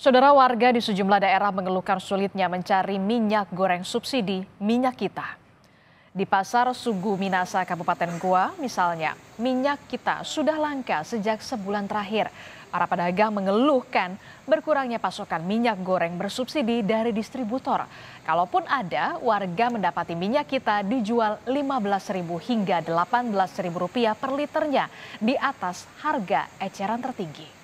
Saudara warga di sejumlah daerah mengeluhkan sulitnya mencari minyak goreng subsidi minyak kita. Di pasar Sugu Minasa Kabupaten Goa misalnya, minyak kita sudah langka sejak sebulan terakhir. Para pedagang mengeluhkan berkurangnya pasokan minyak goreng bersubsidi dari distributor. Kalaupun ada, warga mendapati minyak kita dijual Rp15.000 hingga Rp18.000 per liternya di atas harga eceran tertinggi.